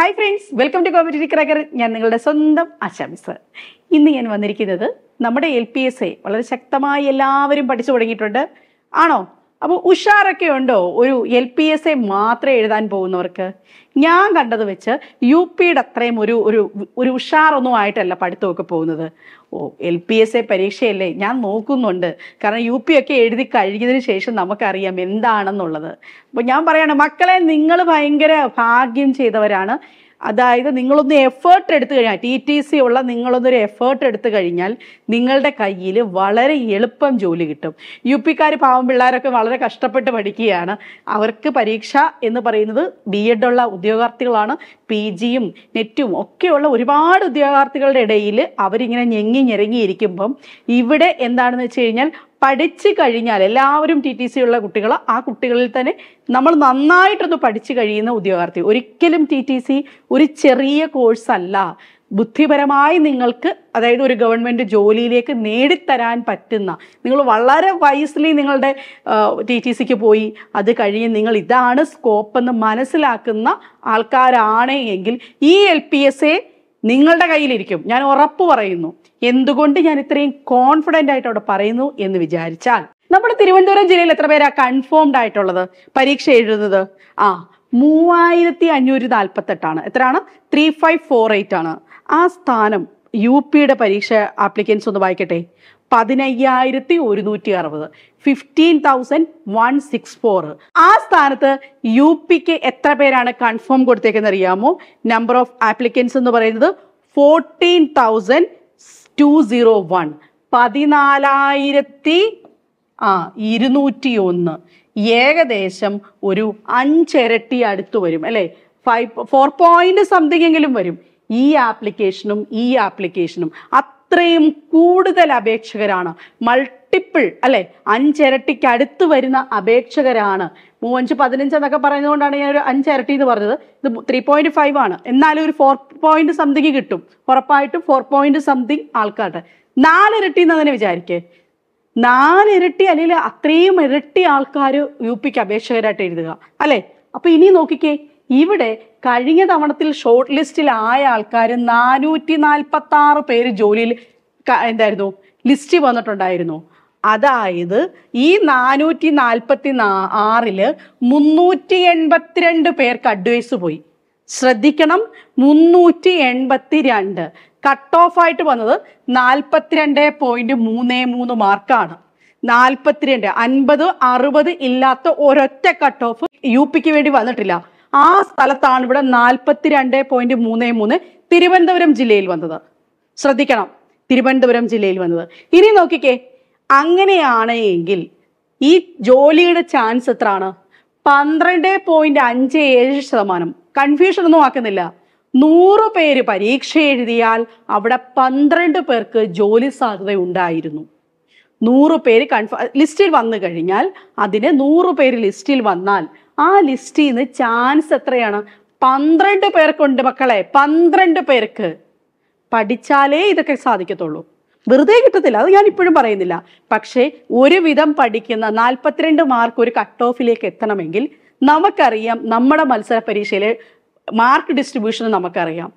hi friends welcome to comedy cracker ഞാൻ നിങ്ങളുടെ സ്വന്തം അശംസ് ഇന്ന് ഞാൻ വന്നിരിക്കുന്നത് നമ്മുടെ എൽ പി എസ് എ വളരെ ശക്തമായി എല്ലാവരും പഠിച്ചു തുടങ്ങിയിട്ടുണ്ട് ആണോ അപ്പോൾ ഉഷാറൊക്കെ ഉണ്ടോ ഒരു എൽ പി എസ് എ മാത്രം എഴുതാൻ പോകുന്നവർക്ക് ഞാൻ കണ്ടത് വെച്ച് യു പിയുടെ അത്രയും ഒരു ഒരു ഒരു ഉഷാറൊന്നും ആയിട്ടല്ല പഠിത്തമൊക്കെ പോകുന്നത് ഓ എൽ പി എസ് എ പരീക്ഷയല്ലേ ഞാൻ നോക്കുന്നുണ്ട് കാരണം യു പി ഒക്കെ എഴുതി കഴിഞ്ഞതിന് ശേഷം നമുക്കറിയാം എന്താണെന്നുള്ളത് അപ്പോൾ ഞാൻ പറയാണ് മക്കളെ നിങ്ങൾ ഭയങ്കര ഭാഗ്യം ചെയ്തവരാണ് അതായത് നിങ്ങളൊന്ന് എഫേർട്ട് എടുത്തു കഴിഞ്ഞാൽ ടി ടി സി ഉള്ള നിങ്ങളൊന്നൊരു എഫേർട്ട് എടുത്തു കഴിഞ്ഞാൽ നിങ്ങളുടെ കയ്യിൽ വളരെ എളുപ്പം ജോലി കിട്ടും യു പിക്കാർ പാവം പിള്ളേരൊക്കെ വളരെ കഷ്ടപ്പെട്ട് പഠിക്കുകയാണ് അവർക്ക് പരീക്ഷ എന്ന് പറയുന്നത് ബി എഡുള്ള ഉള്ള ഉദ്യോഗാർത്ഥികളാണ് പി ജിയും നെറ്റും ഒക്കെയുള്ള ഒരുപാട് ഉദ്യോഗാർത്ഥികളുടെ ഇടയിൽ അവരിങ്ങനെ ഞെങ്ങി ഞെരങ്ങിയിരിക്കുമ്പം ഇവിടെ എന്താണെന്ന് വെച്ച് കഴിഞ്ഞാൽ പഠിച്ചു കഴിഞ്ഞാൽ എല്ലാവരും ടി ടി സി ഉള്ള കുട്ടികൾ ആ കുട്ടികളിൽ തന്നെ നമ്മൾ നന്നായിട്ടൊന്ന് പഠിച്ചു കഴിയുന്ന ഉദ്യോഗാർത്ഥി ഒരിക്കലും ടി ടി സി ഒരു ചെറിയ കോഴ്സ് അല്ല ബുദ്ധിപരമായി നിങ്ങൾക്ക് അതായത് ഒരു ഗവൺമെൻറ് ജോലിയിലേക്ക് നേടിത്തരാൻ പറ്റുന്ന നിങ്ങൾ വളരെ വയസ്സിലി നിങ്ങളുടെ ടി ടി സിക്ക് പോയി അത് കഴിഞ്ഞ് നിങ്ങൾ ഇതാണ് സ്കോപ്പ് എന്ന് മനസ്സിലാക്കുന്ന ആൾക്കാരാണ് എങ്കിൽ ഈ എൽ പി എസ് എ നിങ്ങളുടെ കയ്യിലിരിക്കും ഞാൻ ഉറപ്പ് പറയുന്നു എന്തുകൊണ്ട് ഞാൻ ഇത്രയും കോൺഫിഡന്റ് ആയിട്ട് അവിടെ പറയുന്നു എന്ന് വിചാരിച്ചാൽ നമ്മുടെ തിരുവനന്തപുരം ജില്ലയിൽ എത്ര പേരാ കൺഫേംഡ് ആയിട്ടുള്ളത് പരീക്ഷ എഴുതുന്നത് ആ മൂവായിരത്തി അഞ്ഞൂറ്റി എട്ടാണ് എത്രയാണ് ത്രീ ഫൈവ് ഫോർ എയ്റ്റ് ആണ് ആ സ്ഥാനം യു പിയുടെ പരീക്ഷ ആപ്ലിക്കൻസ് ഒന്ന് വായിക്കട്ടെ പതിനയ്യായിരത്തി ഒരുന്നൂറ്റി അറുപത് fifteen thousand one six four ആ സ്ഥാനത്ത് യു പിക്ക് എത്ര പേരാണ് കൺഫേം കൊടുത്തേക്കുന്നത് അറിയാമോ നമ്പർ ഓഫ് ആപ്ലിക്കൻസ് എന്ന് പറയുന്നത് fourteen thousand two zero one പതിനാലായിരത്തി ആ ഇരുന്നൂറ്റി ഒന്ന് ഏകദേശം ഒരു അഞ്ചിരട്ടി അടുത്ത് വരും അല്ലേ ഫൈവ് ഫോർ പോയിന്റ് സംതിങ് എങ്കിലും വരും ഈ ആപ്ലിക്കേഷനും ഈ ആപ്ലിക്കേഷനും അത്രയും കൂടുതൽ അപേക്ഷകരാണ് മൾട്ടിപ്പിൾ അല്ലെ അഞ്ചിരട്ടിക്ക് അടുത്ത് വരുന്ന അപേക്ഷകരാണ് മൂവഞ്ച് പതിനഞ്ച് എന്നൊക്കെ പറയുന്നത് കൊണ്ടാണ് ഞാൻ ഒരു അഞ്ച് ഇരട്ടി എന്ന് പറഞ്ഞത് ഇത് ത്രീ പോയിന്റ് ഫൈവ് ആണ് എന്നാലും ഒരു ഫോർ പോയിന്റ് സംതിങ് കിട്ടും ഉറപ്പായിട്ടും ഫോർ പോയിന്റ് സംതിങ് ആൾക്കാരുടെ നാലിരട്ടി എന്ന് തന്നെ വിചാരിക്കേ നാലിരട്ടി അല്ലെങ്കിൽ അത്രയും ഇരട്ടി ആൾക്കാർ യു പിക്ക് അപേക്ഷകരായിട്ട് എഴുതുക അല്ലേ അപ്പൊ ഇനി നോക്കിക്കേ ഇവിടെ കഴിഞ്ഞ തവണത്തിൽ ഷോർട്ട് ലിസ്റ്റിൽ ആയ ആൾക്കാർ നാനൂറ്റി നാൽപ്പത്തി ആറ് പേര് ജോലിയിൽ എന്തായിരുന്നു ലിസ്റ്റ് വന്നിട്ടുണ്ടായിരുന്നു അതായത് ഈ നാനൂറ്റി നാൽപ്പത്തി നാ ആറില് മുന്നൂറ്റി എൺപത്തിരണ്ട് പേർക്ക് അഡ്വൈസ് പോയി ശ്രദ്ധിക്കണം മുന്നൂറ്റി എൺപത്തി രണ്ട് കട്ട് ഓഫ് ആയിട്ട് വന്നത് നാൽപ്പത്തിരണ്ട് പോയിന്റ് മൂന്ന് മൂന്ന് മാർക്കാണ് നാൽപ്പത്തിരണ്ട് അൻപത് അറുപത് ഇല്ലാത്ത ഒരൊറ്റ കട്ട് ഓഫ് യു പിക്ക് വേണ്ടി വന്നിട്ടില്ല ആ സ്ഥലത്താണ് ഇവിടെ നാൽപ്പത്തിരണ്ട് പോയിന്റ് മൂന്ന് മൂന്ന് തിരുവനന്തപുരം ജില്ലയിൽ വന്നത് ശ്രദ്ധിക്കണം തിരുവനന്തപുരം ജില്ലയിൽ വന്നത് ഇനി നോക്കിക്കേ അങ്ങനെയാണ് എങ്കിൽ ഈ ജോലിയുടെ ചാൻസ് എത്രയാണ് പന്ത്രണ്ട് പോയിന്റ് അഞ്ച് ഏഴ് ശതമാനം കൺഫ്യൂഷൻ ഒന്നും ആക്കുന്നില്ല നൂറ് പേര് പരീക്ഷ എഴുതിയാൽ അവിടെ പന്ത്രണ്ട് പേർക്ക് ജോലി സാധ്യത ഉണ്ടായിരുന്നു നൂറ് പേര് കൺഫ ലിസ്റ്റിൽ വന്നു കഴിഞ്ഞാൽ അതിന് നൂറ് പേര് ലിസ്റ്റിൽ വന്നാൽ ആ ലിസ്റ്റിൽ നിന്ന് ചാൻസ് എത്രയാണ് പന്ത്രണ്ട് പേർക്കുണ്ട് മക്കളെ പന്ത്രണ്ട് പേർക്ക് പഠിച്ചാലേ ഇതൊക്കെ സാധിക്കത്തുള്ളൂ വെറുതെ കിട്ടത്തില്ല അത് ഞാൻ ഇപ്പോഴും പറയുന്നില്ല പക്ഷേ ഒരുവിധം പഠിക്കുന്ന നാൽപ്പത്തിരണ്ട് മാർക്ക് ഒരു കട്ട് ഓഫിലേക്ക് എത്തണമെങ്കിൽ നമുക്കറിയാം നമ്മുടെ മത്സര പരീക്ഷയിലെ മാർക്ക് ഡിസ്ട്രിബ്യൂഷൻ നമുക്കറിയാം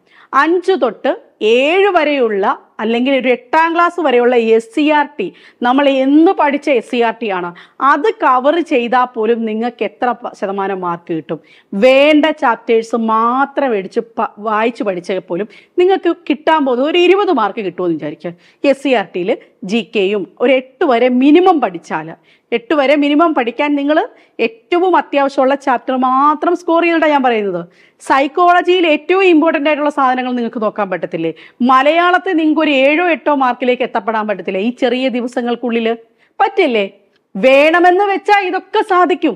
അഞ്ച് തൊട്ട് ഏഴ് വരെയുള്ള അല്ലെങ്കിൽ ഒരു എട്ടാം ക്ലാസ് വരെയുള്ള എസ് സി ആർ ടി നമ്മൾ എന്ന് പഠിച്ച എസ് സി ആർ ടി ആണ് അത് കവർ ചെയ്താൽ പോലും നിങ്ങൾക്ക് എത്ര ശതമാനം മാർക്ക് കിട്ടും വേണ്ട ചാപ്റ്റേഴ്സ് മാത്രം മേടിച്ച് വായിച്ച് പഠിച്ചാൽ പോലും നിങ്ങൾക്ക് കിട്ടാൻ പോകുന്നത് ഒരു ഇരുപത് മാർക്ക് കിട്ടുമെന്ന് വിചാരിക്കുക എസ് സി ആർ ടിയിൽ ജി കെയും ഒരു എട്ട് വരെ മിനിമം പഠിച്ചാൽ എട്ട് വരെ മിനിമം പഠിക്കാൻ നിങ്ങൾ ഏറ്റവും അത്യാവശ്യമുള്ള ചാപ്റ്റർ മാത്രം സ്കോർ ചെയ്തിട്ടാണ് ഞാൻ പറയുന്നത് സൈക്കോളജിയിൽ ഏറ്റവും ഇമ്പോർട്ടൻ്റ് ആയിട്ടുള്ള സാധനങ്ങൾ നിങ്ങൾക്ക് നോക്കാൻ പറ്റത്തില്ലേ മലയാളത്തെ നിങ്ങൾക്ക് ഒരു ഏഴോ എട്ടോ മാർക്കിലേക്ക് എത്തപ്പെടാൻ പറ്റത്തില്ല ഈ ചെറിയ ദിവസങ്ങൾക്കുള്ളിൽ പറ്റില്ലേ വേണമെന്ന് വെച്ചാൽ ഇതൊക്കെ സാധിക്കും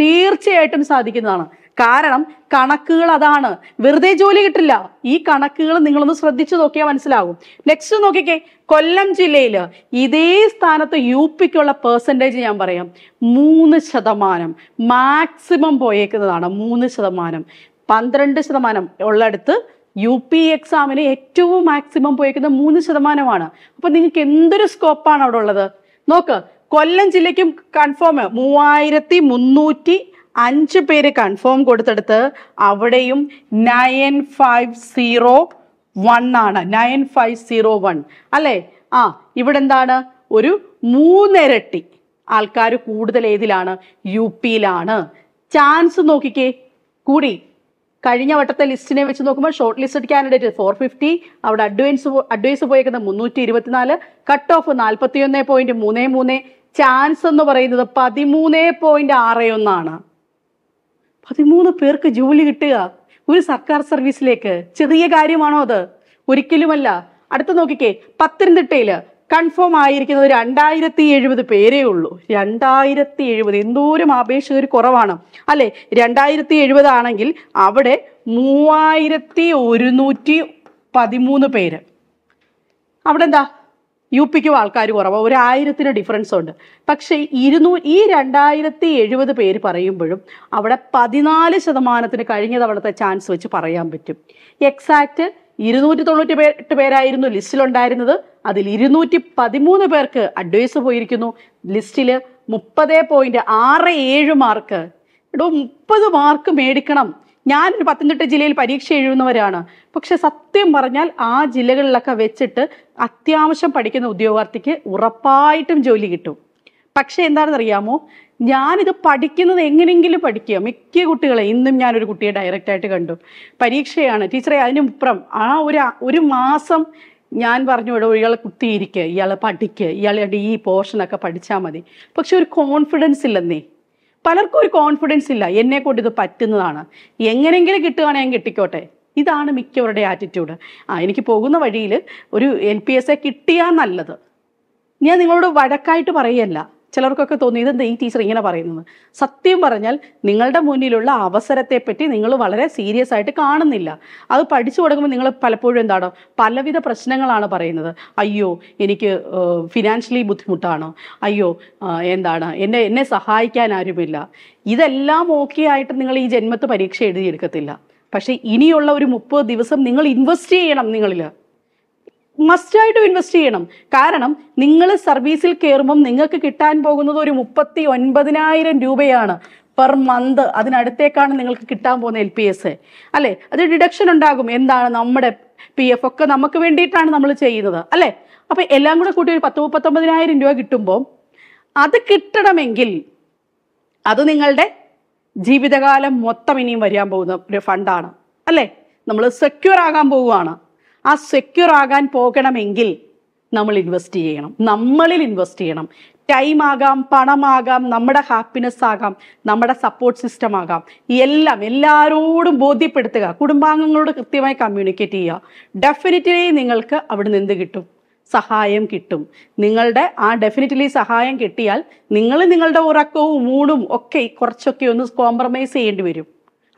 തീർച്ചയായിട്ടും സാധിക്കുന്നതാണ് കാരണം കണക്കുകൾ അതാണ് വെറുതെ ജോലി കിട്ടില്ല ഈ കണക്കുകൾ നിങ്ങളൊന്ന് ശ്രദ്ധിച്ചു നോക്കിയാൽ മനസ്സിലാകും നെക്സ്റ്റ് നോക്കിക്കേ കൊല്ലം ജില്ലയിൽ ഇതേ സ്ഥാനത്ത് യു പിക്കുള്ള പേഴ്സൻറ്റേജ് ഞാൻ പറയാം മൂന്ന് ശതമാനം മാക്സിമം പോയേക്കുന്നതാണ് മൂന്ന് ശതമാനം പന്ത്രണ്ട് ശതമാനം ഉള്ളടുത്ത് യു പി എക്സാമിന് ഏറ്റവും മാക്സിമം പോയിരിക്കുന്നത് മൂന്ന് ശതമാനമാണ് അപ്പൊ നിങ്ങൾക്ക് എന്തൊരു സ്കോപ്പാണ് അവിടെ ഉള്ളത് നോക്ക് കൊല്ലം ജില്ലയ്ക്കും കൺഫേം മൂവായിരത്തി മുന്നൂറ്റി അഞ്ച് പേര് കൺഫേം കൊടുത്തെടുത്ത് അവിടെയും നയൻ ഫൈവ് സീറോ വൺ ആണ് നയൻ ഫൈവ് സീറോ വൺ അല്ലേ ആ ഇവിടെ എന്താണ് ഒരു മൂന്നിരട്ടി ആൾക്കാർ കൂടുതൽ ഏതിലാണ് യു പിയിലാണ് ചാൻസ് നോക്കിക്കേ കൂടി കഴിഞ്ഞ വട്ടത്തെ ലിസ്റ്റിനെ വെച്ച് നോക്കുമ്പോൾ short listed candidate four fifty അവിടെ അഡ്വൈസ് അഡ്വൈസ് പോയേക്കുന്നത് മുന്നൂറ്റി ഇരുപത്തിനാല് കട്ട് ഓഫ് നാൽപ്പത്തിയൊന്ന് പോയിന്റ് മൂന്ന് മൂന്ന് ചാൻസ് എന്ന് പറയുന്നത് പതിമൂന്ന് പോയിന്റ് ആറ് ഒന്നാണ് പതിമൂന്ന് പേർക്ക് ജോലി കിട്ടുക ഒരു സർക്കാർ സർവീസിലേക്ക് ചെറിയ കാര്യമാണോ അത് ഒരിക്കലുമല്ല അടുത്ത് നോക്കിക്കേ പത്തനംതിട്ടയില് കൺഫേം ആയിരിക്കുന്നത് രണ്ടായിരത്തി എഴുപത് പേരേ ഉള്ളൂ രണ്ടായിരത്തി എഴുപത് എന്തോരം അപേക്ഷകർ കുറവാണ് അല്ലെ രണ്ടായിരത്തി എഴുപതാണെങ്കിൽ അവിടെ മൂവായിരത്തി ഒരുന്നൂറ്റി പതിമൂന്ന് പേര് അവിടെ എന്താ യു പിക്കും ആൾക്കാർ കുറവാണ് ഒരു ആയിരത്തിന് ഡിഫറൻസ് ഉണ്ട് പക്ഷേ ഇരുന്നൂ ഈ രണ്ടായിരത്തി എഴുപത് പേര് പറയുമ്പോഴും അവിടെ പതിനാല് ശതമാനത്തിന് കഴിഞ്ഞത് അവിടുത്തെ ചാൻസ് വെച്ച് പറയാൻ പറ്റും എക്സാക്റ്റ് ഇരുന്നൂറ്റി തൊണ്ണൂറ്റി എട്ട് പേരായിരുന്നു ലിസ്റ്റിലുണ്ടായിരുന്നത് അതിൽ ഇരുന്നൂറ്റി പതിമൂന്ന് പേർക്ക് അഡ്വൈസ് പോയിരിക്കുന്നു ലിസ്റ്റിൽ മുപ്പത് പോയിന്റ് ആറ് ഏഴ് മാർക്ക് എടോ മുപ്പത് മാർക്ക് മേടിക്കണം ഞാൻ പത്തനംതിട്ട ജില്ലയിൽ പരീക്ഷ എഴുതുന്നവരാണ് പക്ഷെ സത്യം പറഞ്ഞാൽ ആ ജില്ലകളിലൊക്കെ വെച്ചിട്ട് അത്യാവശ്യം പഠിക്കുന്ന ഉദ്യോഗാർത്ഥിക്ക് ഉറപ്പായിട്ടും ജോലി കിട്ടും പക്ഷേ എന്താണെന്നറിയാമോ ഞാനിത് പഠിക്കുന്നത് എങ്ങനെയെങ്കിലും പഠിക്കുക മിക്ക കുട്ടികളെ ഇന്നും ഞാനൊരു കുട്ടിയെ ഡയറക്റ്റായിട്ട് കണ്ടു പരീക്ഷയാണ് ടീച്ചറെ അതിനുപ്പുറം ആ ഒരു ഒരു മാസം ഞാൻ പറഞ്ഞു ഇവിടെ ഇയാളെ കുത്തിയിരിക്കുക ഇയാളെ പഠിക്കുക ഇയാളുടെ ഈ പോർഷനൊക്കെ പഠിച്ചാൽ മതി പക്ഷെ ഒരു കോൺഫിഡൻസ് ഇല്ലെന്നേ പലർക്കും ഒരു കോൺഫിഡൻസ് ഇല്ല എന്നെ കൊണ്ട് ഇത് പറ്റുന്നതാണ് എങ്ങനെയെങ്കിലും കിട്ടുകയാണെങ്കിൽ കിട്ടിക്കോട്ടെ ഇതാണ് മിക്കവരുടെ ആറ്റിറ്റ്യൂഡ് ആ എനിക്ക് പോകുന്ന വഴിയിൽ ഒരു എൽ പി എസ് എ കിട്ടിയാൽ നല്ലത് ഞാൻ നിങ്ങളോട് വഴക്കായിട്ട് പറയല്ല ചിലർക്കൊക്കെ തോന്നി എന്താ ഈ ടീച്ചർ ഇങ്ങനെ പറയുന്നത് സത്യം പറഞ്ഞാൽ നിങ്ങളുടെ മുന്നിലുള്ള അവസരത്തെപ്പറ്റി നിങ്ങൾ വളരെ സീരിയസ് ആയിട്ട് കാണുന്നില്ല അത് പഠിച്ചു തുടങ്ങുമ്പോൾ നിങ്ങൾ പലപ്പോഴും എന്താണ് പലവിധ പ്രശ്നങ്ങളാണ് പറയുന്നത് അയ്യോ എനിക്ക് ഫിനാൻഷ്യലി ബുദ്ധിമുട്ടാണ് അയ്യോ എന്താണ് എന്നെ എന്നെ സഹായിക്കാൻ ആരുമില്ല ഇതെല്ലാം ഓക്കെ ആയിട്ട് നിങ്ങൾ ഈ ജന്മത്ത് പരീക്ഷ എഴുതിയെടുക്കത്തില്ല പക്ഷേ ഇനിയുള്ള ഒരു മുപ്പത് ദിവസം നിങ്ങൾ ഇൻവെസ്റ്റ് ചെയ്യണം നിങ്ങളിൽ മസ്റ്റായിട്ടും ഇൻവെസ്റ്റ് ചെയ്യണം കാരണം നിങ്ങൾ സർവീസിൽ കയറുമ്പം നിങ്ങൾക്ക് കിട്ടാൻ പോകുന്നത് ഒരു മുപ്പത്തി ഒൻപതിനായിരം രൂപയാണ് പെർ മന്ത് അതിനടുത്തേക്കാണ് നിങ്ങൾക്ക് കിട്ടാൻ പോകുന്ന എൽ പി എസ് അല്ലേ അത് ഡിഡക്ഷൻ ഉണ്ടാകും എന്താണ് നമ്മുടെ പി എഫ് ഒക്കെ നമുക്ക് വേണ്ടിയിട്ടാണ് നമ്മൾ ചെയ്യുന്നത് അല്ലേ അപ്പം എല്ലാം കൂടെ കൂട്ടി ഒരു പത്ത് മുപ്പത്തൊമ്പതിനായിരം രൂപ കിട്ടുമ്പോൾ അത് കിട്ടണമെങ്കിൽ അത് നിങ്ങളുടെ ജീവിതകാലം മൊത്തം ഇനിയും വരാൻ പോകുന്ന ഒരു ഫണ്ടാണ് അല്ലേ നമ്മൾ സെക്യൂർ ആകാൻ പോവുകയാണ് ആ സെക്യൂർ ആകാൻ പോകണമെങ്കിൽ നമ്മൾ ഇൻവെസ്റ്റ് ചെയ്യണം നമ്മളിൽ ഇൻവെസ്റ്റ് ചെയ്യണം ടൈം ആകാം പണമാകാം നമ്മുടെ ഹാപ്പിനെസ് ആകാം നമ്മുടെ സപ്പോർട്ട് സിസ്റ്റം ആകാം എല്ലാം എല്ലാവരോടും ബോധ്യപ്പെടുത്തുക കുടുംബാംഗങ്ങളോട് കൃത്യമായി കമ്മ്യൂണിക്കേറ്റ് ചെയ്യുക ഡെഫിനറ്റ്ലി നിങ്ങൾക്ക് അവിടെ നിന്ന് എന്ത് കിട്ടും സഹായം കിട്ടും നിങ്ങളുടെ ആ ഡെഫിനറ്റ്ലി സഹായം കിട്ടിയാൽ നിങ്ങൾ നിങ്ങളുടെ ഉറക്കവും മൂടും ഒക്കെ കുറച്ചൊക്കെ ഒന്ന് കോംപ്രമൈസ് ചെയ്യേണ്ടി വരും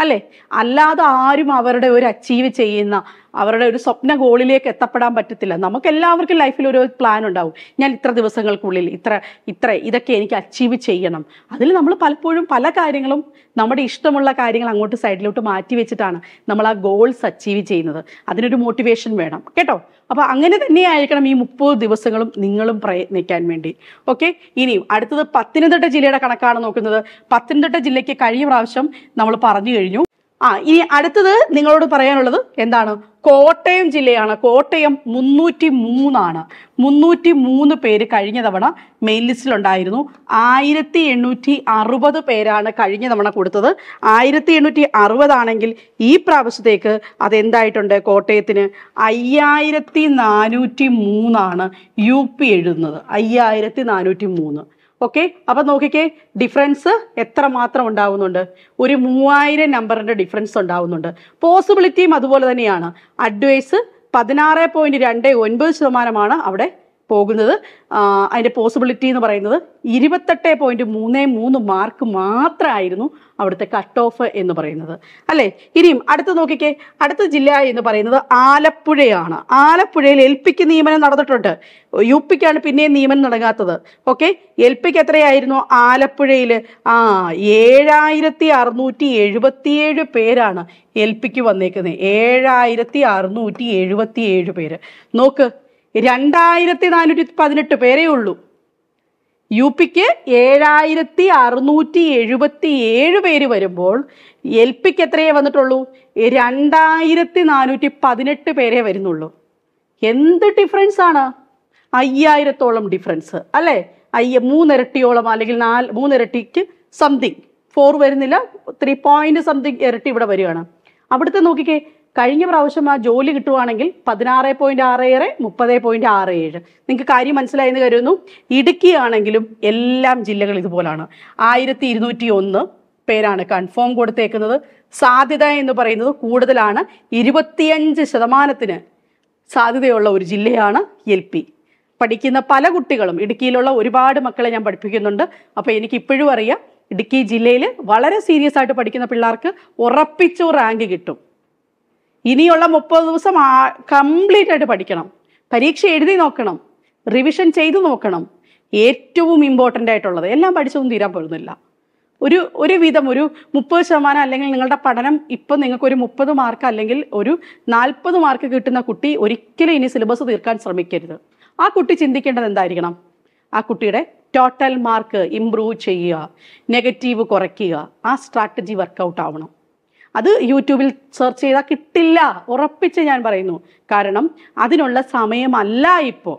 അല്ലേ അല്ലാതെ ആരും അവരുടെ ഒരു അച്ചീവ് ചെയ്യുന്ന അവരുടെ ഒരു സ്വപ്ന ഗോളിലേക്ക് എത്തപ്പെടാൻ പറ്റത്തില്ല നമുക്ക് എല്ലാവർക്കും ലൈഫിൽ ഒരു പ്ലാൻ ഉണ്ടാവും ഞാൻ ഇത്ര ദിവസങ്ങൾക്കുള്ളിൽ ഇത്ര ഇത്ര ഇതൊക്കെ എനിക്ക് അച്ചീവ് ചെയ്യണം അതിൽ നമ്മൾ പലപ്പോഴും പല കാര്യങ്ങളും നമ്മുടെ ഇഷ്ടമുള്ള കാര്യങ്ങൾ അങ്ങോട്ട് സൈഡിലോട്ട് മാറ്റി വെച്ചിട്ടാണ് നമ്മൾ ആ ഗോൾസ് അച്ചീവ് ചെയ്യുന്നത് അതിനൊരു മോട്ടിവേഷൻ വേണം കേട്ടോ അപ്പോൾ അങ്ങനെ തന്നെയായിരിക്കണം ഈ മുപ്പത് ദിവസങ്ങളും നിങ്ങളും പ്രയത്നിക്കാൻ വേണ്ടി ഓക്കെ ഇനി അടുത്തത് പത്തനംതിട്ട ജില്ലയുടെ കണക്കാണ് നോക്കുന്നത് പത്തനംതിട്ട ജില്ലയ്ക്ക് കഴിഞ്ഞ പ്രാവശ്യം നമ്മൾ പറഞ്ഞു കഴിഞ്ഞു ആ ഇനി അടുത്തത് നിങ്ങളോട് പറയാനുള്ളത് എന്താണ് കോട്ടയം ജില്ലയാണ് കോട്ടയം മുന്നൂറ്റി മൂന്നാണ് മുന്നൂറ്റി മൂന്ന് പേര് കഴിഞ്ഞ തവണ മെയിൻ ലിസ്റ്റിൽ ഉണ്ടായിരുന്നു ആയിരത്തി എണ്ണൂറ്റി അറുപത് പേരാണ് കഴിഞ്ഞ തവണ കൊടുത്തത് ആയിരത്തി എണ്ണൂറ്റി അറുപതാണെങ്കിൽ ഈ പ്രാവശ്യത്തേക്ക് അതെന്തായിട്ടുണ്ട് കോട്ടയത്തിന് അയ്യായിരത്തി നാനൂറ്റി മൂന്നാണ് യു പി എഴുതുന്നത് അയ്യായിരത്തി നാനൂറ്റി മൂന്ന് ഓക്കെ അപ്പം നോക്കിക്കേ ഡിഫറൻസ് എത്ര മാത്രം ഉണ്ടാവുന്നുണ്ട് ഒരു മൂവായിരം നമ്പറിൻ്റെ ഡിഫറൻസ് ഉണ്ടാവുന്നുണ്ട് പോസിബിലിറ്റിയും അതുപോലെ തന്നെയാണ് അഡ്വൈസ് പതിനാറ് പോയിന്റ് രണ്ട് ഒൻപത് ശതമാനമാണ് അവിടെ പോകുന്നത് അതിൻ്റെ പോസിബിലിറ്റി എന്ന് പറയുന്നത് ഇരുപത്തെട്ട് പോയിന്റ് മൂന്ന് മൂന്ന് മാർക്ക് മാത്രമായിരുന്നു അവിടുത്തെ കട്ട് ഓഫ് എന്ന് പറയുന്നത് അല്ലേ ഇനിയും അടുത്ത് നോക്കിക്കേ അടുത്ത ജില്ല എന്ന് പറയുന്നത് ആലപ്പുഴയാണ് ആലപ്പുഴയിൽ എൽ പിക്ക് നിയമനം നടന്നിട്ടുണ്ട് യു പിക്കാണ് പിന്നെയും നിയമനം നടങ്ങാത്തത് ഓക്കെ എൽ പിക്ക് എത്രയായിരുന്നു ആലപ്പുഴയിൽ ആ ഏഴായിരത്തി അറുന്നൂറ്റി എഴുപത്തിയേഴ് പേരാണ് എൽ പിക്ക് വന്നേക്കുന്നത് ഏഴായിരത്തി അറുന്നൂറ്റി എഴുപത്തിയേഴ് പേര് നോക്ക് രണ്ടായിരത്തി നാനൂറ്റി പതിനെട്ട് പേരേ ഉള്ളൂ യു പിക്ക് ഏഴായിരത്തി അറുന്നൂറ്റി എഴുപത്തി ഏഴ് പേര് വരുമ്പോൾ എൽ പിക്ക് എത്രയേ വന്നിട്ടുള്ളൂ രണ്ടായിരത്തി നാനൂറ്റി പതിനെട്ട് പേരേ വരുന്നുള്ളൂ എന്ത് ഡിഫറൻസ് ആണ് അയ്യായിരത്തോളം ഡിഫറൻസ് അല്ലേ അയ്യ മൂന്നിരട്ടിയോളം അല്ലെങ്കിൽ നാല് മൂന്നിരട്ടിക്ക് സംതിങ് ഫോർ വരുന്നില്ല ത്രീ പോയിന്റ് സംതിങ് ഇരട്ടി ഇവിടെ വരികയാണ് അവിടുത്തെ നോക്കിക്കേ കഴിഞ്ഞ പ്രാവശ്യം ആ ജോലി കിട്ടുവാണെങ്കിൽ പതിനാറ് പോയിന്റ് ആറ് ഏഴ് മുപ്പത് പോയിന്റ് ആറ് ഏഴ് നിങ്ങൾക്ക് കാര്യം മനസ്സിലായെന്ന് കരുതുന്നു ഇടുക്കിയാണെങ്കിലും എല്ലാം ജില്ലകൾ ഇതുപോലാണ് ആയിരത്തി ഇരുന്നൂറ്റി ഒന്ന് പേരാണ് കൺഫേം കൊടുത്തേക്കുന്നത് സാധ്യത എന്ന് പറയുന്നത് കൂടുതലാണ് ഇരുപത്തിയഞ്ച് ശതമാനത്തിന് സാധ്യതയുള്ള ഒരു ജില്ലയാണ് എൽ പി പഠിക്കുന്ന പല കുട്ടികളും ഇടുക്കിയിലുള്ള ഒരുപാട് മക്കളെ ഞാൻ പഠിപ്പിക്കുന്നുണ്ട് അപ്പോൾ എനിക്ക് ഇപ്പോഴും അറിയാം ഇടുക്കി ജില്ലയിൽ വളരെ സീരിയസ് ആയിട്ട് പഠിക്കുന്ന പിള്ളേർക്ക് ഉറപ്പിച്ചു റാങ്ക് കിട്ടും ഇനിയുള്ള മുപ്പത് ദിവസം കംപ്ലീറ്റ് ആയിട്ട് പഠിക്കണം പരീക്ഷ എഴുതി നോക്കണം റിവിഷൻ ചെയ്തു നോക്കണം ഏറ്റവും ഇമ്പോർട്ടൻ്റ് ആയിട്ടുള്ളത് എല്ലാം പഠിച്ചൊന്നും തീരാൻ പോകുന്നില്ല ഒരു ഒരു വിധം ഒരു മുപ്പത് ശതമാനം അല്ലെങ്കിൽ നിങ്ങളുടെ പഠനം ഇപ്പം നിങ്ങൾക്ക് ഒരു മുപ്പത് മാർക്ക് അല്ലെങ്കിൽ ഒരു നാൽപ്പത് മാർക്ക് കിട്ടുന്ന കുട്ടി ഒരിക്കലും ഇനി സിലബസ് തീർക്കാൻ ശ്രമിക്കരുത് ആ കുട്ടി ചിന്തിക്കേണ്ടത് എന്തായിരിക്കണം ആ കുട്ടിയുടെ ടോട്ടൽ മാർക്ക് ഇംപ്രൂവ് ചെയ്യുക നെഗറ്റീവ് കുറയ്ക്കുക ആ സ്ട്രാറ്റജി വർക്കൗട്ട് ആവണം അത് യൂട്യൂബിൽ സെർച്ച് ചെയ്താൽ കിട്ടില്ല ഉറപ്പിച്ച് ഞാൻ പറയുന്നു കാരണം അതിനുള്ള സമയമല്ല ഇപ്പോൾ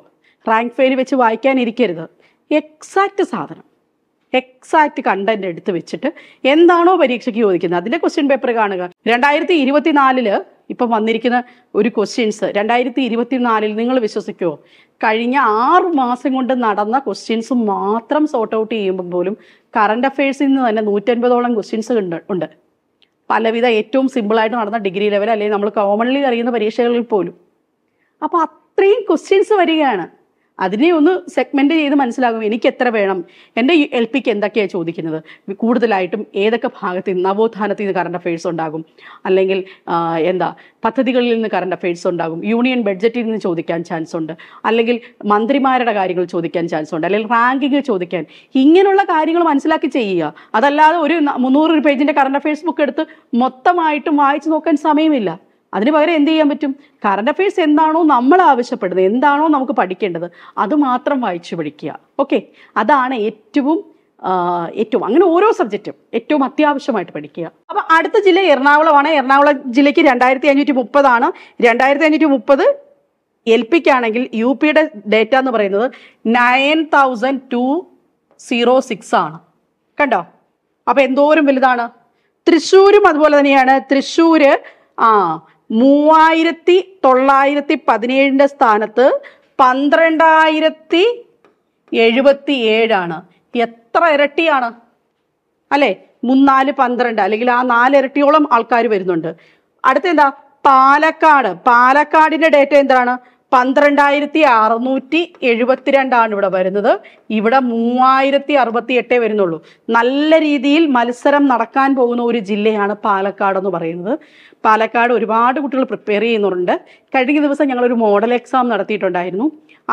റാങ്ക് ഫെയിൽ വെച്ച് വായിക്കാനിരിക്കരുത് എക്സാക്റ്റ് സാധനം എക്സാക്റ്റ് കണ്ടന്റ് എടുത്ത് വെച്ചിട്ട് എന്താണോ പരീക്ഷയ്ക്ക് ചോദിക്കുന്നത് അതിൻ്റെ ക്വസ്റ്റ്യൻ പേപ്പർ കാണുക രണ്ടായിരത്തി ഇരുപത്തിനാലില് ഇപ്പം വന്നിരിക്കുന്ന ഒരു ക്വസ്റ്റ്യൻസ് രണ്ടായിരത്തി ഇരുപത്തിനാലിൽ നിങ്ങൾ വിശ്വസിക്കുമോ കഴിഞ്ഞ ആറ് മാസം കൊണ്ട് നടന്ന ക്വസ്റ്റ്യൻസ് മാത്രം സോർട്ട് ഔട്ട് ചെയ്യുമ്പോൾ പോലും കറണ്ട് അഫയേഴ്സിൽ നിന്ന് തന്നെ നൂറ്റൻപതോളം ക്വസ്റ്റ്യൻസ് ഉണ്ട് ഉണ്ട് പലവിധ ഏറ്റവും സിമ്പിളായിട്ട് നടന്ന ഡിഗ്രി ലെവൽ അല്ലെങ്കിൽ നമ്മൾ കോമൺലി അറിയുന്ന പരീക്ഷകളിൽ പോലും അപ്പോൾ അത്രയും ക്വസ്റ്റ്യൻസ് വരികയാണ് അതിനെ ഒന്ന് സെഗ്മെന്റ് ചെയ്ത് മനസ്സിലാകും എനിക്ക് എത്ര വേണം എൻ്റെ എൽ പിക്ക് എന്തൊക്കെയാണ് ചോദിക്കുന്നത് കൂടുതലായിട്ടും ഏതൊക്കെ ഭാഗത്ത് നിന്ന് നവോത്ഥാനത്തിൽ നിന്ന് കറണ്ട് അഫയേഴ്സ് ഉണ്ടാകും അല്ലെങ്കിൽ എന്താ പദ്ധതികളിൽ നിന്ന് കറണ്ട് അഫയേഴ്സ് ഉണ്ടാകും യൂണിയൻ ബഡ്ജറ്റിൽ നിന്ന് ചോദിക്കാൻ ചാൻസ് ഉണ്ട് അല്ലെങ്കിൽ മന്ത്രിമാരുടെ കാര്യങ്ങൾ ചോദിക്കാൻ ചാൻസ് ഉണ്ട് അല്ലെങ്കിൽ റാങ്കിങ് ചോദിക്കാൻ ഇങ്ങനെയുള്ള കാര്യങ്ങൾ മനസ്സിലാക്കി ചെയ്യുക അതല്ലാതെ ഒരു മുന്നൂറ് പേജിൻ്റെ കറണ്ട് അഫയേഴ്സ് ബുക്ക് എടുത്ത് മൊത്തമായിട്ടും വായിച്ചു നോക്കാൻ സമയമില്ല അതിന് പകരം എന്ത് ചെയ്യാൻ പറ്റും കറണ്ട് അഫയേഴ്സ് എന്താണോ നമ്മൾ ആവശ്യപ്പെടുന്നത് എന്താണോ നമുക്ക് പഠിക്കേണ്ടത് അത് മാത്രം വായിച്ചു പഠിക്കുക ഓക്കെ അതാണ് ഏറ്റവും ഏറ്റവും അങ്ങനെ ഓരോ സബ്ജക്റ്റും ഏറ്റവും അത്യാവശ്യമായിട്ട് പഠിക്കുക അപ്പൊ അടുത്ത ജില്ല എറണാകുളമാണ് എറണാകുളം ജില്ലയ്ക്ക് രണ്ടായിരത്തി അഞ്ഞൂറ്റി മുപ്പതാണ് രണ്ടായിരത്തി അഞ്ഞൂറ്റി മുപ്പത് എൽ പിക്കാണെങ്കിൽ യു പിയുടെ ഡേറ്റ എന്ന് പറയുന്നത് nine thousand two zero six ആണ് കണ്ടോ അപ്പൊ എന്തോരം വലുതാണ് തൃശ്ശൂരും അതുപോലെ തന്നെയാണ് തൃശ്ശൂര് ആ മൂവായിരത്തി തൊള്ളായിരത്തി പതിനേഴിൻ്റെ സ്ഥാനത്ത് പന്ത്രണ്ടായിരത്തി എഴുപത്തി ഏഴാണ് എത്ര ഇരട്ടിയാണ് അല്ലേ മൂന്നാല് പന്ത്രണ്ട് അല്ലെങ്കിൽ ആ നാലിരട്ടിയോളം ആൾക്കാർ വരുന്നുണ്ട് അടുത്തെന്താ പാലക്കാട് പാലക്കാടിൻ്റെ ഡേറ്റ എന്താണ് പന്ത്രണ്ടായിരത്തി അറുന്നൂറ്റി എഴുപത്തിരണ്ടാണ് ഇവിടെ വരുന്നത് ഇവിടെ മൂവായിരത്തി അറുപത്തി എട്ടേ വരുന്നുള്ളൂ നല്ല രീതിയിൽ മത്സരം നടക്കാൻ പോകുന്ന ഒരു ജില്ലയാണ് പാലക്കാട് എന്ന് പറയുന്നത് പാലക്കാട് ഒരുപാട് കുട്ടികൾ പ്രിപ്പയർ ചെയ്യുന്നുണ്ട് കഴിഞ്ഞ ദിവസം ഞങ്ങളൊരു മോഡൽ എക്സാം നടത്തിയിട്ടുണ്ടായിരുന്നു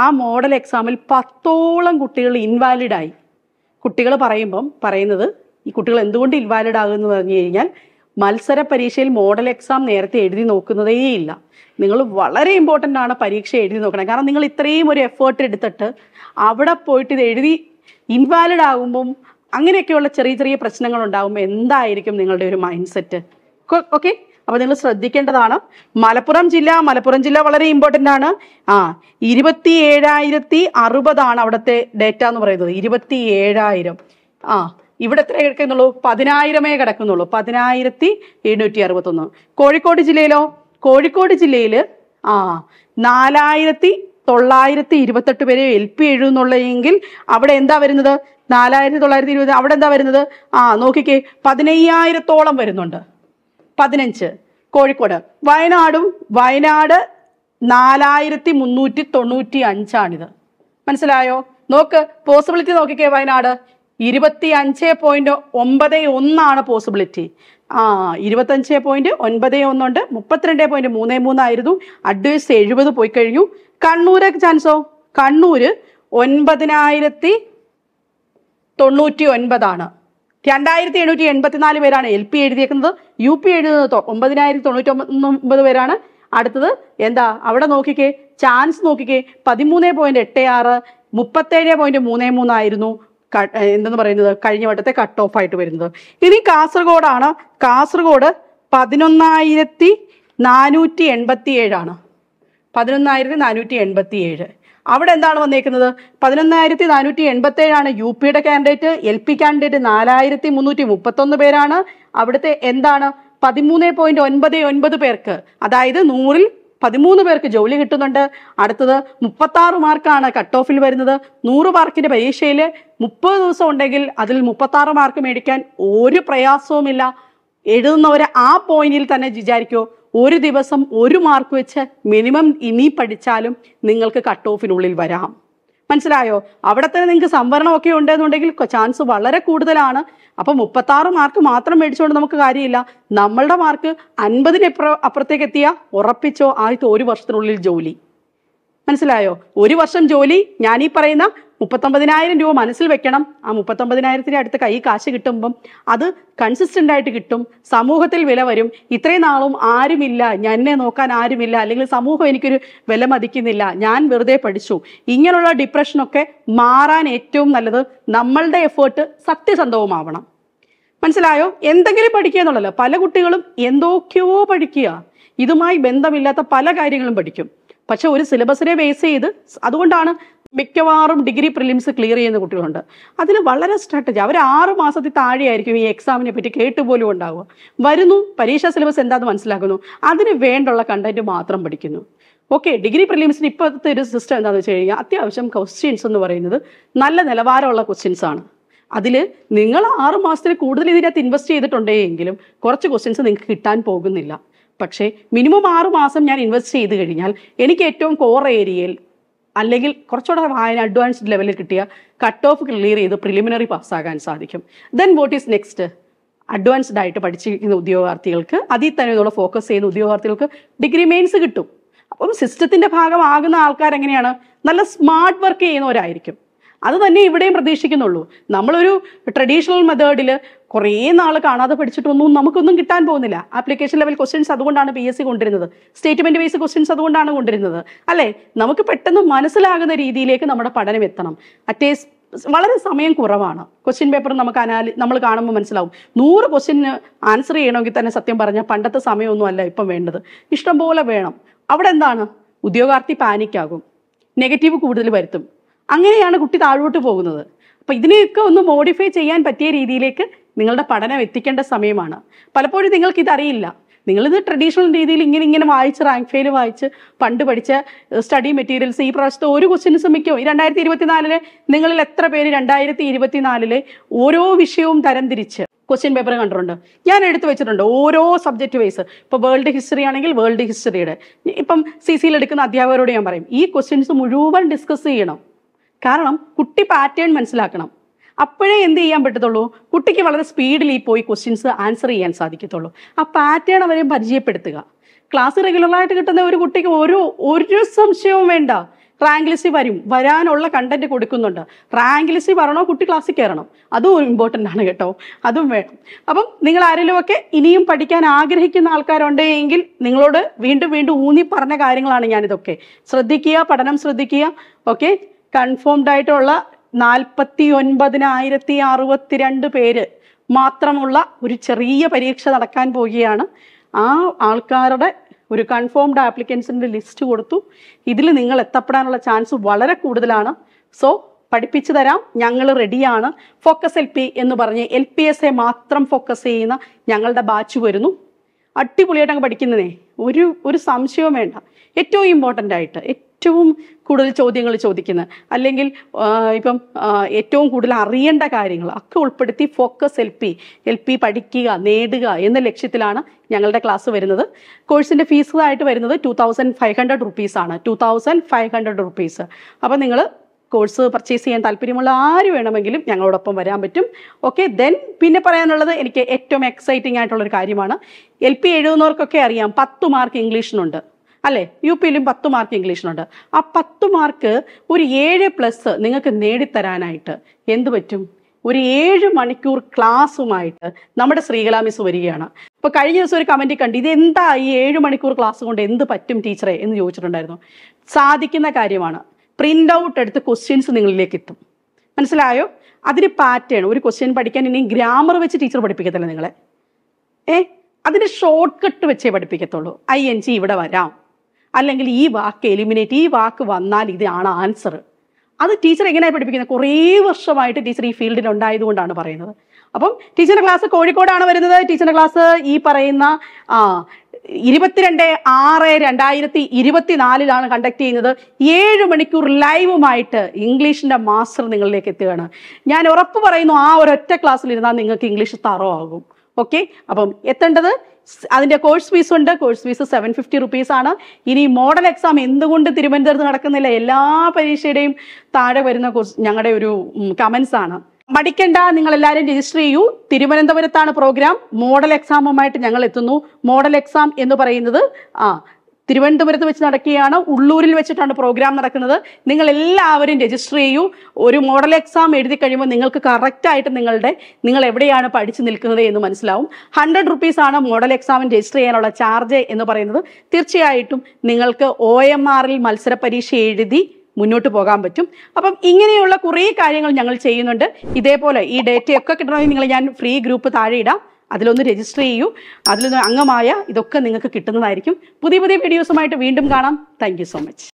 ആ മോഡൽ എക്സാമിൽ പത്തോളം കുട്ടികൾ ഇൻവാലിഡായി കുട്ടികൾ പറയുമ്പം പറയുന്നത് ഈ കുട്ടികൾ എന്തുകൊണ്ട് ഇൻവാലിഡ് ആകുമെന്ന് പറഞ്ഞു കഴിഞ്ഞാൽ മത്സര പരീക്ഷയിൽ മോഡൽ എക്സാം നേരത്തെ എഴുതി നോക്കുന്നതേയില്ല നിങ്ങൾ വളരെ ഇമ്പോർട്ടൻ്റ് ആണ് പരീക്ഷ എഴുതി നോക്കണം കാരണം നിങ്ങൾ ഇത്രയും ഒരു എഫേർട്ട് എടുത്തിട്ട് അവിടെ പോയിട്ട് ഇത് എഴുതി ഇൻവാലിഡ് ആകുമ്പം അങ്ങനെയൊക്കെയുള്ള ചെറിയ ചെറിയ പ്രശ്നങ്ങൾ ഉണ്ടാകുമ്പോൾ എന്തായിരിക്കും നിങ്ങളുടെ ഒരു മൈൻഡ് സെറ്റ് ഓക്കെ അപ്പോൾ നിങ്ങൾ ശ്രദ്ധിക്കേണ്ടതാണ് മലപ്പുറം ജില്ല മലപ്പുറം ജില്ല വളരെ ഇമ്പോർട്ടൻ്റ് ആണ് ആ ഇരുപത്തി ഏഴായിരത്തി അറുപതാണ് അവിടുത്തെ ഡേറ്റ എന്ന് പറയുന്നത് ഇരുപത്തി ഏഴായിരം ആ ഇവിടെ എത്ര കിടക്കുന്നുള്ളൂ പതിനായിരമേ കിടക്കുന്നുള്ളൂ പതിനായിരത്തി എഴുന്നൂറ്റി അറുപത്തൊന്ന് കോഴിക്കോട് ജില്ലയിലോ കോഴിക്കോട് ജില്ലയിൽ ആ നാലായിരത്തി തൊള്ളായിരത്തി ഇരുപത്തെട്ട് പേരെ എൽ പി എഴുതുന്നുള്ളെങ്കിൽ അവിടെ എന്താ വരുന്നത് നാലായിരത്തി തൊള്ളായിരത്തി ഇരുപത് അവിടെ എന്താ വരുന്നത് ആ നോക്കിക്കേ പതിനയ്യായിരത്തോളം വരുന്നുണ്ട് പതിനഞ്ച് കോഴിക്കോട് വയനാടും വയനാട് നാലായിരത്തി മുന്നൂറ്റി തൊണ്ണൂറ്റി അഞ്ചാണിത് മനസ്സിലായോ നോക്ക് പോസിബിലിറ്റി നോക്കിക്കേ വയനാട് ഇരുപത്തി അഞ്ച് പോയിന്റ് ഒമ്പത് ഒന്നാണ് പോസിബിലിറ്റി ആ ഇരുപത്തഞ്ച് പോയിന്റ് ഒൻപത് ഒന്നുണ്ട് മുപ്പത്തിരണ്ട് പോയിന്റ് മൂന്ന് മൂന്നായിരുന്നു അഡ്വൈസ് എഴുപത് പോയി കഴിഞ്ഞു കണ്ണൂര് ചാൻസോ കണ്ണൂര് ഒൻപതിനായിരത്തി തൊണ്ണൂറ്റി ഒൻപതാണ് രണ്ടായിരത്തി എണ്ണൂറ്റി എൺപത്തിനാല് പേരാണ് എൽ പി എഴുതിയേക്കുന്നത് യു പി എഴുതുന്നത് ഒമ്പതിനായിരത്തി തൊണ്ണൂറ്റി ഒമ്പത് പേരാണ് അടുത്തത് എന്താ അവിടെ നോക്കിക്കേ ചാൻസ് നോക്കിക്കേ പതിമൂന്ന് പോയിന്റ് എട്ട് ആറ് മുപ്പത്തേഴ് പോയിന്റ് മൂന്ന് മൂന്നായിരുന്നു എന്തെന്ന് പറയുന്നത് കഴിഞ്ഞ വട്ടത്തെ കട്ട് ഓഫ് ആയിട്ട് വരുന്നത് ഇനി കാസർഗോഡാണ് കാസർഗോഡ് പതിനൊന്നായിരത്തി നാനൂറ്റി എൺപത്തി ഏഴാണ് പതിനൊന്നായിരത്തി നാനൂറ്റി എൺപത്തി ഏഴ് അവിടെ എന്താണ് വന്നേക്കുന്നത് പതിനൊന്നായിരത്തി നാനൂറ്റി എൺപത്തി ഏഴാണ് യു പിയുടെ കാൻഡിഡേറ്റ് എൽ പി കാൻഡിഡേറ്റ് നാലായിരത്തി മുന്നൂറ്റി മുപ്പത്തൊന്ന് പേരാണ് അവിടുത്തെ എന്താണ് പതിമൂന്ന് പോയിന്റ് ഒൻപത് ഒൻപത് പേർക്ക് അതായത് നൂറിൽ പതിമൂന്ന് പേർക്ക് ജോലി കിട്ടുന്നുണ്ട് അടുത്തത് മുപ്പത്താറ് മാർക്കാണ് കട്ട് ഓഫിൽ വരുന്നത് നൂറ് മാർക്കിന്റെ പരീക്ഷയിൽ മുപ്പത് ദിവസം ഉണ്ടെങ്കിൽ അതിൽ മുപ്പത്താറ് മാർക്ക് മേടിക്കാൻ ഒരു പ്രയാസവുമില്ല എഴുതുന്നവർ ആ പോയിന്റിൽ തന്നെ വിചാരിക്കോ ഒരു ദിവസം ഒരു മാർക്ക് വെച്ച് മിനിമം ഇനി പഠിച്ചാലും നിങ്ങൾക്ക് കട്ട് ഓഫിനുള്ളിൽ വരാം മനസ്സിലായോ അവിടെ തന്നെ നിങ്ങൾക്ക് സംവരണം ഒക്കെ ഉണ്ടെന്നുണ്ടെങ്കിൽ ചാൻസ് വളരെ കൂടുതലാണ് അപ്പോൾ ആറ് മാർക്ക് മാത്രം മേടിച്ചുകൊണ്ട് നമുക്ക് കാര്യമില്ല നമ്മളുടെ മാർക്ക് അൻപതിന് അപ്പുറത്തേക്ക് എത്തിയ ഉറപ്പിച്ചോ ആദ്യത്തെ ഒരു വർഷത്തിനുള്ളിൽ ജോലി മനസ്സിലായോ ഒരു വർഷം ജോലി ഞാൻ ഈ പറയുന്ന മുപ്പത്തൊമ്പതിനായിരം രൂപ മനസ്സിൽ വെക്കണം ആ മുപ്പത്തൊമ്പതിനായിരത്തിന് അടുത്ത് കൈ കാശ് കിട്ടുമ്പം അത് കൺസിസ്റ്റൻ്റ് ആയിട്ട് കിട്ടും സമൂഹത്തിൽ വില വരും ഇത്രയും നാളും ആരുമില്ല എന്നെ നോക്കാൻ ആരുമില്ല അല്ലെങ്കിൽ സമൂഹം എനിക്കൊരു വില മതിക്കുന്നില്ല ഞാൻ വെറുതെ പഠിച്ചു ഇങ്ങനെയുള്ള ഡിപ്രഷനൊക്കെ മാറാൻ ഏറ്റവും നല്ലത് നമ്മളുടെ എഫേർട്ട് സത്യസന്ധവുമാവണം മനസ്സിലായോ എന്തെങ്കിലും പഠിക്കുക എന്നുള്ളല്ലോ പല കുട്ടികളും എന്തൊക്കെയോ പഠിക്കുക ഇതുമായി ബന്ധമില്ലാത്ത പല കാര്യങ്ങളും പഠിക്കും പക്ഷെ ഒരു സിലബസിനെ ബേസ് ചെയ്ത് അതുകൊണ്ടാണ് മിക്കവാറും ഡിഗ്രി പ്രിലിംസ് ക്ലിയർ ചെയ്യുന്ന കുട്ടികളുണ്ട് അതിൽ വളരെ സ്ട്രാറ്റജി അവർ ആറ് മാസത്തിൽ താഴെയായിരിക്കും ഈ എക്സാമിനെ പറ്റി കേട്ട് പോലും ഉണ്ടാവുക വരുന്നു പരീക്ഷാ സിലബസ് എന്താന്ന് മനസ്സിലാക്കുന്നു അതിന് വേണ്ടുള്ള കണ്ടന്റ് മാത്രം പഠിക്കുന്നു ഓക്കെ ഡിഗ്രി പ്രിലിംസിന് ഇപ്പോഴത്തെ ഒരു സിസ്റ്റം എന്താണെന്ന് വെച്ച് കഴിഞ്ഞാൽ അത്യാവശ്യം ക്വസ്റ്റ്യൻസ് എന്ന് പറയുന്നത് നല്ല നിലവാരമുള്ള ക്വസ്റ്റ്യൻസ് ആണ് അതിൽ നിങ്ങൾ ആറു മാസത്തിൽ കൂടുതൽ ഇതിനകത്ത് ഇൻവെസ്റ്റ് ചെയ്തിട്ടുണ്ടെങ്കിലും കുറച്ച് ക്വസ്റ്റ്യൻസ് നിങ്ങൾക്ക് കിട്ടാൻ പോകുന്നില്ല പക്ഷേ മിനിമം ആറ് മാസം ഞാൻ ഇൻവെസ്റ്റ് ചെയ്ത് കഴിഞ്ഞാൽ എനിക്ക് ഏറ്റവും കോർ ഏരിയയിൽ അല്ലെങ്കിൽ കുറച്ചുകൂടെ വായന അഡ്വാൻസ്ഡ് ലെവലിൽ കിട്ടിയ കട്ട് ഓഫ് ക്ലിയർ ചെയ്ത് പ്രിലിമിനറി പാസ്സാകാൻ സാധിക്കും then what is next advanced ആയിട്ട് പഠിച്ചിരിക്കുന്ന ഉദ്യോഗാർത്ഥികൾക്ക് അതിൽ തന്നെ ഇതുള്ള ഫോക്കസ് ചെയ്യുന്ന ഉദ്യോഗാർത്ഥികൾക്ക് ഡിഗ്രി മെയിൻസ് കിട്ടും അപ്പം സിസ്റ്റത്തിന്റെ ഭാഗമാകുന്ന ആൾക്കാർ എങ്ങനെയാണ് നല്ല സ്മാർട്ട് വർക്ക് ചെയ്യുന്നവരായിരിക്കും അത് തന്നെ ഇവിടെയും പ്രതീക്ഷിക്കുന്നുള്ളൂ നമ്മളൊരു ട്രഡീഷണൽ മെത്തേഡിൽ കുറേ നാൾ കാണാതെ പഠിച്ചിട്ടൊന്നും നമുക്കൊന്നും കിട്ടാൻ പോകുന്നില്ല ആപ്ലിക്കേഷൻ ലെവൽ ക്വസ്റ്റ്യൻസ് അതുകൊണ്ടാണ് പി എസ് സി കൊണ്ടുവരുന്നത് സ്റ്റേറ്റ്മെൻറ്റ് ബേസ് ക്വസ്റ്റ്യൻസ് അതുകൊണ്ടാണ് കൊണ്ടുവരുന്നത് അല്ലേ നമുക്ക് പെട്ടെന്ന് മനസ്സിലാകുന്ന രീതിയിലേക്ക് നമ്മുടെ പഠനം എത്തണം അറ്റേസ് വളരെ സമയം കുറവാണ് ക്വസ്റ്റ്യൻ പേപ്പർ നമുക്ക് അനാലി നമ്മൾ കാണുമ്പോൾ മനസ്സിലാവും നൂറ് ക്വസ്റ്റ്യന് ആൻസർ ചെയ്യണമെങ്കിൽ തന്നെ സത്യം പറഞ്ഞാൽ പണ്ടത്തെ അല്ല ഇപ്പം വേണ്ടത് ഇഷ്ടം പോലെ വേണം അവിടെ എന്താണ് ഉദ്യോഗാർത്ഥി പാനിക്കാകും നെഗറ്റീവ് കൂടുതൽ വരുത്തും അങ്ങനെയാണ് കുട്ടി താഴോട്ട് പോകുന്നത് അപ്പോൾ ഇതിനെയൊക്കെ ഒന്ന് മോഡിഫൈ ചെയ്യാൻ പറ്റിയ രീതിയിലേക്ക് നിങ്ങളുടെ പഠനം എത്തിക്കേണ്ട സമയമാണ് പലപ്പോഴും നിങ്ങൾക്കിതറിയില്ല നിങ്ങളിത് ട്രഡീഷണൽ രീതിയിൽ ഇങ്ങനെ ഇങ്ങനെ വായിച്ച് റാങ്ക് ഫെയിൽ വായിച്ച് പണ്ട് പഠിച്ച സ്റ്റഡി മെറ്റീരിയൽസ് ഈ പ്രാവശ്യത്തെ ഒരു ക്വസ്റ്റ്യൻസും മിക്കോ രണ്ടായിരത്തി ഇരുപത്തിനാലില് നിങ്ങളിൽ എത്ര പേര് രണ്ടായിരത്തി ഇരുപത്തിനാലിലെ ഓരോ വിഷയവും തരംതിരിച്ച് ക്വസ്റ്റ്യൻ പേപ്പർ കണ്ടിട്ടുണ്ട് ഞാൻ എടുത്തു വെച്ചിട്ടുണ്ട് ഓരോ സബ്ജക്റ്റ് വൈസ് ഇപ്പോൾ വേൾഡ് ഹിസ്റ്ററി ആണെങ്കിൽ വേൾഡ് ഹിസ്റ്ററിയുടെ ഇപ്പം സി സിയിൽ എടുക്കുന്ന അധ്യാപകരോട് ഞാൻ പറയും ഈ ക്വസ്റ്റ്യൻസ് മുഴുവൻ ഡിസ്കസ് ചെയ്യണം കാരണം കുട്ടി പാറ്റേൺ മനസ്സിലാക്കണം അപ്പോഴേ എന്ത് ചെയ്യാൻ പറ്റത്തുള്ളൂ കുട്ടിക്ക് വളരെ സ്പീഡിൽ പോയി ക്വസ്റ്റ്യൻസ് ആൻസർ ചെയ്യാൻ സാധിക്കത്തുള്ളൂ ആ പാറ്റേൺ അവരെ പരിചയപ്പെടുത്തുക ക്ലാസ് റെഗുലറായിട്ട് കിട്ടുന്ന ഒരു കുട്ടിക്ക് ഒരു ഒരു സംശയവും വേണ്ട റാങ്ക് ലിസ്റ്റ് വരും വരാനുള്ള കണ്ടന്റ് കൊടുക്കുന്നുണ്ട് റാങ്ക് ലിസ്റ്റ് വരണോ കുട്ടി ക്ലാസ്സിൽ കയറണം അതും ഇമ്പോർട്ടൻ്റ് ആണ് കേട്ടോ അതും വേണം അപ്പം നിങ്ങൾ ഒക്കെ ഇനിയും പഠിക്കാൻ ആഗ്രഹിക്കുന്ന ആൾക്കാരുണ്ടെങ്കിൽ നിങ്ങളോട് വീണ്ടും വീണ്ടും ഊന്നി പറഞ്ഞ കാര്യങ്ങളാണ് ഞാനിതൊക്കെ ശ്രദ്ധിക്കുക പഠനം ശ്രദ്ധിക്കുക ഓക്കെ കൺഫേംഡ് ആയിട്ടുള്ള നാൽപ്പത്തി ഒൻപതിനായിരത്തി അറുപത്തിരണ്ട് പേര് മാത്രമുള്ള ഒരു ചെറിയ പരീക്ഷ നടക്കാൻ പോവുകയാണ് ആ ആൾക്കാരുടെ ഒരു കൺഫേംഡ് ആപ്ലിക്കൻസിൻ്റെ ലിസ്റ്റ് കൊടുത്തു ഇതിൽ നിങ്ങൾ എത്തപ്പെടാനുള്ള ചാൻസ് വളരെ കൂടുതലാണ് സോ പഠിപ്പിച്ചു തരാം ഞങ്ങൾ റെഡിയാണ് ഫോക്കസ് എൽ പി എന്ന് പറഞ്ഞ് എൽ പി എസ് എ മാത്രം ഫോക്കസ് ചെയ്യുന്ന ഞങ്ങളുടെ ബാച്ച് വരുന്നു അടിപൊളിയായിട്ട് അങ്ങ് പഠിക്കുന്നതേ ഒരു ഒരു സംശയവും വേണ്ട ഏറ്റവും ഇമ്പോർട്ടൻ്റ് ആയിട്ട് ഏറ്റവും കൂടുതൽ ചോദ്യങ്ങൾ ചോദിക്കുന്നത് അല്ലെങ്കിൽ ഇപ്പം ഏറ്റവും കൂടുതൽ അറിയേണ്ട കാര്യങ്ങൾ ഒക്കെ ഉൾപ്പെടുത്തി focus L P L P പഠിക്കുക നേടുക എന്ന ലക്ഷ്യത്തിലാണ് ഞങ്ങളുടെ ക്ലാസ് വരുന്നത് കോഴ്സിൻ്റെ ഫീസായിട്ട് വരുന്നത് ടു തൗസൻഡ് ഫൈവ് ഹൺഡ്രഡ് റുപ്പീസാണ് two thousand five hundred rupees അപ്പോൾ നിങ്ങൾ കോഴ്സ് പർച്ചേസ് ചെയ്യാൻ താല്പര്യമുള്ള ആര് വേണമെങ്കിലും ഞങ്ങളോടൊപ്പം വരാൻ പറ്റും ഓക്കെ ദെൻ പിന്നെ പറയാനുള്ളത് എനിക്ക് ഏറ്റവും എക്സൈറ്റിംഗ് ആയിട്ടുള്ളൊരു കാര്യമാണ് എൽ പി എഴുതുന്നവർക്കൊക്കെ അറിയാം പത്ത് മാർക്ക് ഇംഗ്ലീഷിനുണ്ട് അല്ലേ യു പിയിലും പത്ത് മാർക്ക് ഇംഗ്ലീഷിനുണ്ട് ആ പത്ത് മാർക്ക് ഒരു ഏഴ് പ്ലസ് നിങ്ങൾക്ക് നേടിത്തരാനായിട്ട് എന്ത് പറ്റും ഒരു ഏഴ് മണിക്കൂർ ക്ലാസ്സുമായിട്ട് നമ്മുടെ ശ്രീകലാ മിസ് വരികയാണ് ഇപ്പൊ കഴിഞ്ഞ ദിവസം ഒരു കമന്റ് കണ്ട് ഇത് എന്താ ഈ ഏഴ് മണിക്കൂർ ക്ലാസ് കൊണ്ട് എന്ത് പറ്റും ടീച്ചറെ എന്ന് ചോദിച്ചിട്ടുണ്ടായിരുന്നു സാധിക്കുന്ന കാര്യമാണ് പ്രിന്റ് ഔട്ട് എടുത്ത് ക്വസ്റ്റ്യൻസ് നിങ്ങളിലേക്ക് എത്തും മനസ്സിലായോ അതിന് പാറ്റേൺ ഒരു ക്വസ്റ്റ്യൻ പഠിക്കാൻ ഇനി ഗ്രാമർ വെച്ച് ടീച്ചർ പഠിപ്പിക്കത്തില്ല നിങ്ങളെ ഏ അതിന് ഷോർട്ട് കട്ട് വെച്ചേ പഠിപ്പിക്കത്തുള്ളൂ ഐ എൻ ജി ഇവിടെ വരാം അല്ലെങ്കിൽ ഈ വാക്ക് എലിമിനേറ്റ് ഈ വാക്ക് വന്നാൽ ഇതാണ് ആൻസർ അത് ടീച്ചർ എങ്ങനെയാണ് പഠിപ്പിക്കുന്നത് കുറേ വർഷമായിട്ട് ടീച്ചർ ഈ ഫീൽഡിൽ ഉണ്ടായതുകൊണ്ടാണ് പറയുന്നത് അപ്പം ടീച്ചറിൻ്റെ ക്ലാസ് കോഴിക്കോടാണ് വരുന്നത് ടീച്ചറിൻ്റെ ക്ലാസ് ഈ പറയുന്ന ഇരുപത്തിരണ്ട് ആറ് രണ്ടായിരത്തി ഇരുപത്തിനാലിലാണ് കണ്ടക്ട് ചെയ്യുന്നത് ഏഴ് മണിക്കൂർ ലൈവുമായിട്ട് ഇംഗ്ലീഷിൻ്റെ മാസ്റ്റർ നിങ്ങളിലേക്ക് എത്തുകയാണ് ഞാൻ ഉറപ്പ് പറയുന്നു ആ ഒരൊറ്റ ക്ലാസ്സിലിരുന്നാൽ നിങ്ങൾക്ക് ഇംഗ്ലീഷ് തറോ ആകും ഓക്കെ അപ്പം എത്തേണ്ടത് അതിൻ്റെ കോഴ്സ് ഫീസ് ഉണ്ട് കോഴ്സ് ഫീസ് സെവൻ ഫിഫ്റ്റി ആണ് ഇനി മോഡൽ എക്സാം എന്തുകൊണ്ട് തിരുവനന്തപുരത്ത് നടക്കുന്നില്ല എല്ലാ പരീക്ഷയുടെയും താഴെ വരുന്ന കോഴ്സ് ഞങ്ങളുടെ ഒരു കമൻസ് ആണ് മടിക്കണ്ട നിങ്ങൾ എല്ലാവരും രജിസ്റ്റർ ചെയ്യൂ തിരുവനന്തപുരത്താണ് പ്രോഗ്രാം മോഡൽ എക്സാമുമായിട്ട് ഞങ്ങൾ എത്തുന്നു മോഡൽ എക്സാം എന്ന് പറയുന്നത് ആ തിരുവനന്തപുരത്ത് വെച്ച് നടക്കുകയാണ് ഉള്ളൂരിൽ വെച്ചിട്ടാണ് പ്രോഗ്രാം നടക്കുന്നത് നിങ്ങൾ എല്ലാവരും രജിസ്റ്റർ ചെയ്യൂ ഒരു മോഡൽ എക്സാം എഴുതി കഴിയുമ്പോൾ നിങ്ങൾക്ക് കറക്റ്റായിട്ട് നിങ്ങളുടെ നിങ്ങൾ എവിടെയാണ് പഠിച്ചു നിൽക്കുന്നത് എന്ന് മനസ്സിലാവും ഹൺഡ്രഡ് റുപ്പീസ് ആണ് മോഡൽ എക്സാമിന് രജിസ്റ്റർ ചെയ്യാനുള്ള ചാർജ് എന്ന് പറയുന്നത് തീർച്ചയായിട്ടും നിങ്ങൾക്ക് ഒ എം ആറിൽ മത്സര പരീക്ഷ എഴുതി മുന്നോട്ട് പോകാൻ പറ്റും അപ്പം ഇങ്ങനെയുള്ള കുറേ കാര്യങ്ങൾ ഞങ്ങൾ ചെയ്യുന്നുണ്ട് ഇതേപോലെ ഈ ഡേറ്റയൊക്കെ കിട്ടണമെങ്കിൽ നിങ്ങൾ ഞാൻ ഫ്രീ ഗ്രൂപ്പ് താഴെ ഇടാം അതിലൊന്ന് രജിസ്റ്റർ ചെയ്യൂ അതിലൊന്ന് അംഗമായ ഇതൊക്കെ നിങ്ങൾക്ക് കിട്ടുന്നതായിരിക്കും പുതിയ പുതിയ വീഡിയോസുമായിട്ട് വീണ്ടും കാണാം താങ്ക് സോ മച്ച്